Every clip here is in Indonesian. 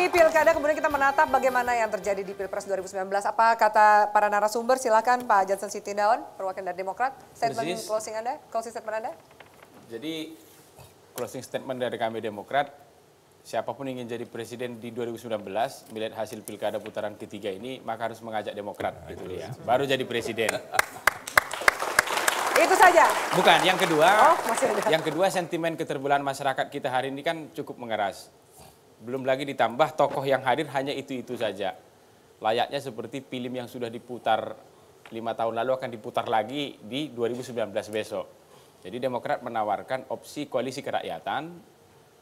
Di pilkada kemudian kita menatap bagaimana yang terjadi di Pilpres 2019. Apa kata para narasumber? Silakan Pak Johnson Sitindaun, perwakilan dari Demokrat. Statement Persis. closing Anda, closing statement Anda. Jadi closing statement dari kami Demokrat, siapapun ingin jadi presiden di 2019, melihat hasil pilkada putaran ketiga ini, maka harus mengajak Demokrat gitu ya. Baru jadi presiden. Itu saja. Bukan, yang kedua. Oh, masih ada. Yang kedua sentimen keterbelahan masyarakat kita hari ini kan cukup mengeras belum lagi ditambah tokoh yang hadir hanya itu-itu saja. Layaknya seperti film yang sudah diputar lima tahun lalu akan diputar lagi di 2019 besok. Jadi Demokrat menawarkan opsi koalisi kerakyatan,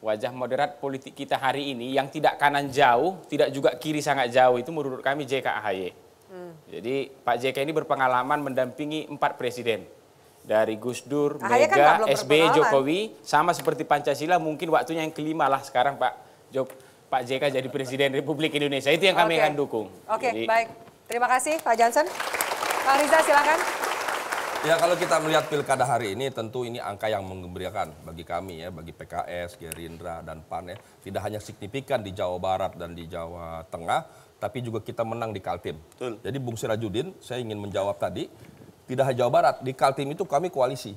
wajah moderat politik kita hari ini yang tidak kanan jauh, tidak juga kiri sangat jauh, itu menurut kami JK AHY. Hmm. Jadi Pak JK ini berpengalaman mendampingi empat presiden. Dari Gus Dur, kan Mega, kan SBY, Jokowi, sama seperti Pancasila mungkin waktunya yang kelima lah sekarang Pak Jok, Pak JK jadi Presiden Republik Indonesia. Itu yang kami okay. akan dukung. Oke, okay, baik. Terima kasih Pak Johnson. Pak Riza silakan. Ya kalau kita melihat pilkada hari ini tentu ini angka yang mengembirakan bagi kami ya, bagi PKS, Gerindra, dan PAN ya. Tidak hanya signifikan di Jawa Barat dan di Jawa Tengah, tapi juga kita menang di Kaltim. Betul. Jadi Bung Sirajudin, saya ingin menjawab tadi, tidak hanya Jawa Barat, di Kaltim itu kami koalisi,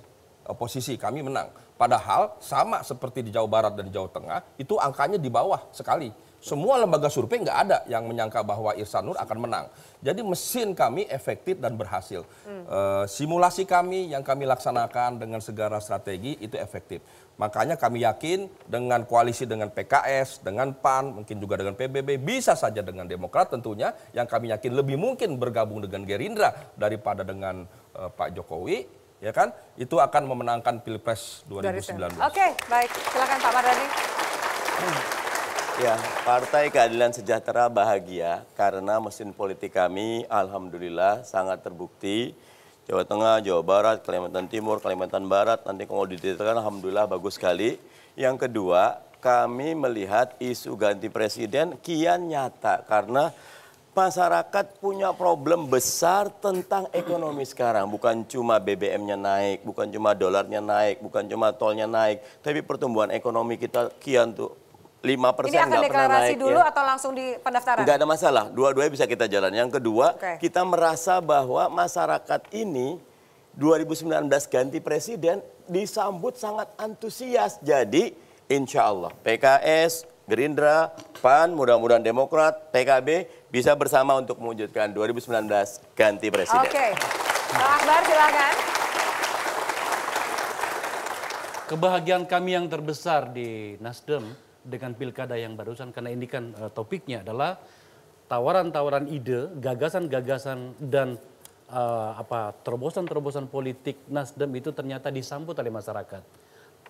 oposisi, kami menang. Padahal sama seperti di Jawa Barat dan di Jawa Tengah, itu angkanya di bawah sekali. Semua lembaga survei nggak ada yang menyangka bahwa Irsan Nur akan menang. Jadi mesin kami efektif dan berhasil. Hmm. simulasi kami yang kami laksanakan dengan segala strategi itu efektif. Makanya kami yakin dengan koalisi dengan PKS, dengan PAN, mungkin juga dengan PBB, bisa saja dengan Demokrat tentunya, yang kami yakin lebih mungkin bergabung dengan Gerindra daripada dengan eh, Pak Jokowi ya kan? Itu akan memenangkan Pilpres 2019. Oke, okay, baik. Silakan Pak Mardani. Ya, Partai Keadilan Sejahtera bahagia karena mesin politik kami alhamdulillah sangat terbukti. Jawa Tengah, Jawa Barat, Kalimantan Timur, Kalimantan Barat, nanti kalau didetailkan alhamdulillah bagus sekali. Yang kedua, kami melihat isu ganti presiden kian nyata karena masyarakat punya problem besar tentang ekonomi sekarang. Bukan cuma BBM-nya naik, bukan cuma dolarnya naik, bukan cuma tolnya naik, tapi pertumbuhan ekonomi kita kian tuh 5 persen Ini akan deklarasi naik, dulu ya. atau langsung di pendaftaran? Gak ada masalah, dua-duanya bisa kita jalan. Yang kedua, okay. kita merasa bahwa masyarakat ini 2019 ganti presiden disambut sangat antusias. Jadi insya Allah PKS, Gerindra, PAN, mudah-mudahan Demokrat, PKB bisa bersama untuk mewujudkan 2019 ganti presiden. Oke, okay. Akbar silakan. Kebahagiaan kami yang terbesar di Nasdem dengan pilkada yang barusan karena ini kan uh, topiknya adalah tawaran-tawaran ide, gagasan-gagasan dan uh, apa terobosan-terobosan politik Nasdem itu ternyata disambut oleh masyarakat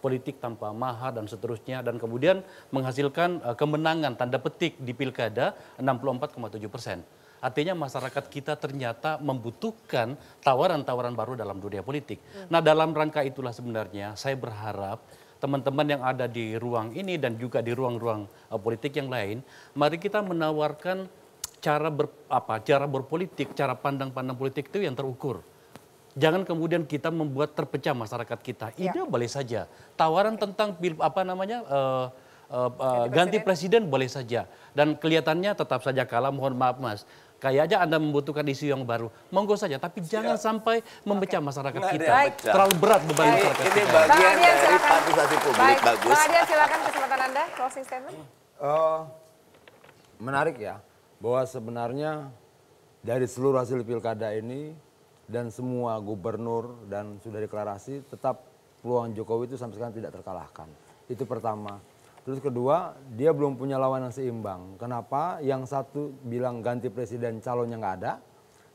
politik tanpa mahar dan seterusnya dan kemudian menghasilkan uh, kemenangan tanda petik di pilkada 64,7 persen. Artinya masyarakat kita ternyata membutuhkan tawaran-tawaran baru dalam dunia politik. Hmm. Nah dalam rangka itulah sebenarnya saya berharap teman-teman yang ada di ruang ini dan juga di ruang-ruang uh, politik yang lain, mari kita menawarkan cara ber, apa cara berpolitik, cara pandang-pandang politik itu yang terukur. Jangan kemudian kita membuat terpecah masyarakat kita. Ya. boleh saja. Tawaran tentang pil, apa namanya uh, uh, uh, ganti, ganti presiden. boleh saja. Dan kelihatannya tetap saja kalah. Mohon maaf mas. Kayak aja Anda membutuhkan isu yang baru. Monggo saja, tapi Siap. jangan sampai memecah okay. masyarakat Nggak kita. Baik. Terlalu berat beban Baik. masyarakat kita. Ini bagian Adian, dari silakan. partisipasi publik Baik. bagus. Bang Adian, silakan kesempatan Anda, closing statement. Uh, menarik ya, bahwa sebenarnya dari seluruh hasil pilkada ini dan semua gubernur dan sudah deklarasi tetap peluang Jokowi itu sampai sekarang tidak terkalahkan. Itu pertama. Terus kedua, dia belum punya lawan yang seimbang. Kenapa? Yang satu bilang ganti presiden calonnya nggak ada,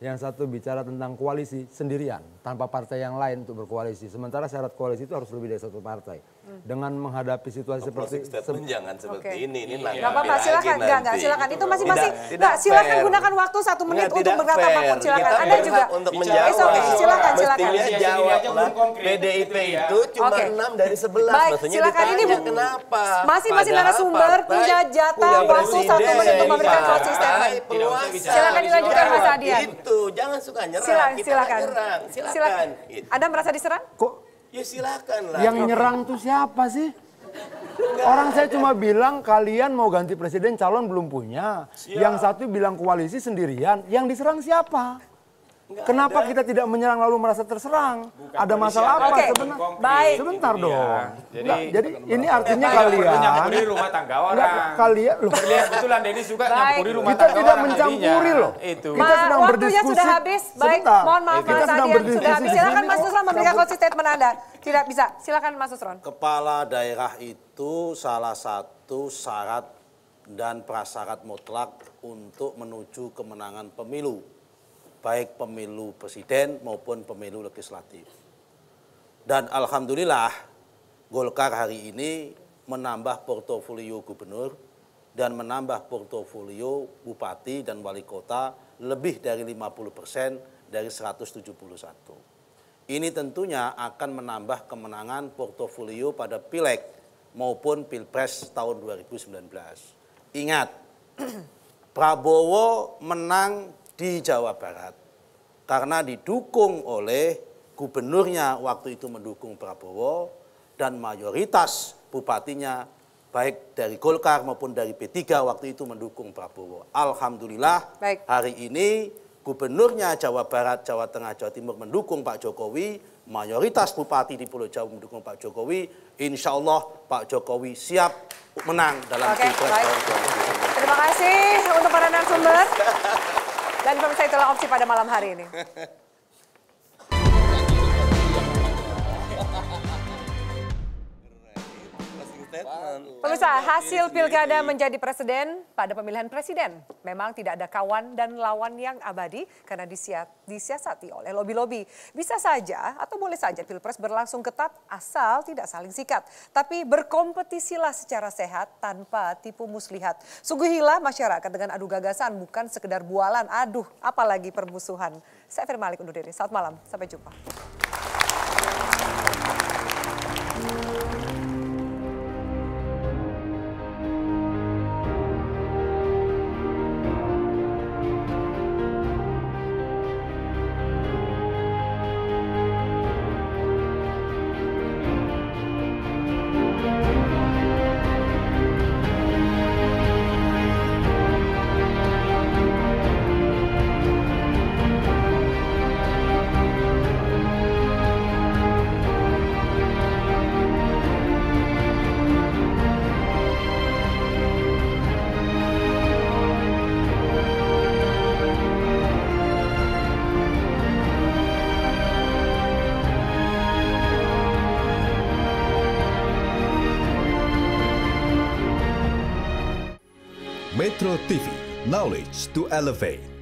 yang satu bicara tentang koalisi sendirian tanpa partai yang lain untuk berkoalisi. Sementara syarat koalisi itu harus lebih dari satu partai dengan menghadapi situasi oh, seperti statement se jangan seperti okay. ini ini iya. nggak apa-apa silakan nggak nggak silakan itu masing-masing nggak silakan fair. gunakan waktu satu menit nggak, untuk berkata apapun silakan Kita anda juga untuk menjawab It's okay. silakan silakan mestinya jawablah iya, iya, PDIP gitu ya. itu cuma okay. 6 dari 11 baik Maksudnya silakan ini kenapa masing-masing narasumber punya jatah waktu satu menit untuk memberikan closing statement silakan dilanjutkan Mas Adian itu jangan suka nyerang silakan silakan silakan Anda merasa diserang kok Ya silakan lah. Yang nyerang tuh siapa sih? Enggak, Orang saya cuma bilang kalian mau ganti presiden calon belum punya. Siap. Yang satu bilang koalisi sendirian. Yang diserang siapa? Kenapa ada. kita tidak menyerang lalu merasa terserang? Bukan ada masalah apa okay. sebenarnya? Sebentar dong. Iya. dong. Jadi, jadi ini artinya kalian nyampuri rumah tangga orang. Nggak, kalian loh. Terlihat kebetulan Denny juga Baik. nyampuri rumah kita tangga orang. Kita tidak mencampuri loh. Itu. Kita Ma, sedang waktunya berdiskusi. sudah habis. Baik, sebentar. mohon maaf Mas Adian sudah habis. Silakan Mas Susron memberikan closing statement Anda. Tidak bisa. Silakan Mas Susron. Kepala daerah itu salah satu syarat dan prasyarat mutlak untuk menuju kemenangan pemilu baik pemilu presiden maupun pemilu legislatif. Dan alhamdulillah Golkar hari ini menambah portofolio gubernur dan menambah portofolio bupati dan wali kota lebih dari 50 persen dari 171. Ini tentunya akan menambah kemenangan portofolio pada pileg maupun pilpres tahun 2019. Ingat, Prabowo menang di Jawa Barat karena didukung oleh gubernurnya waktu itu mendukung Prabowo dan mayoritas bupatinya baik dari Golkar maupun dari P3 waktu itu mendukung Prabowo. Alhamdulillah baik. hari ini gubernurnya Jawa Barat, Jawa Tengah, Jawa Timur mendukung Pak Jokowi, mayoritas bupati di Pulau Jawa mendukung Pak Jokowi. Insya Allah Pak Jokowi siap menang dalam pilpres. Terima kasih untuk para narasumber. Dan pemirsa itulah opsi pada malam hari ini. statement. Pemirsa, iya, hasil iya, iya, pilkada menjadi presiden pada pemilihan presiden. Memang tidak ada kawan dan lawan yang abadi karena disiasati oleh lobi-lobi. Bisa saja atau boleh saja pilpres berlangsung ketat asal tidak saling sikat. Tapi berkompetisilah secara sehat tanpa tipu muslihat. Suguhilah masyarakat dengan adu gagasan bukan sekedar bualan. Aduh, apalagi permusuhan. Saya Malik undur diri. Selamat malam. Sampai jumpa. Metro TV, knowledge to elevate.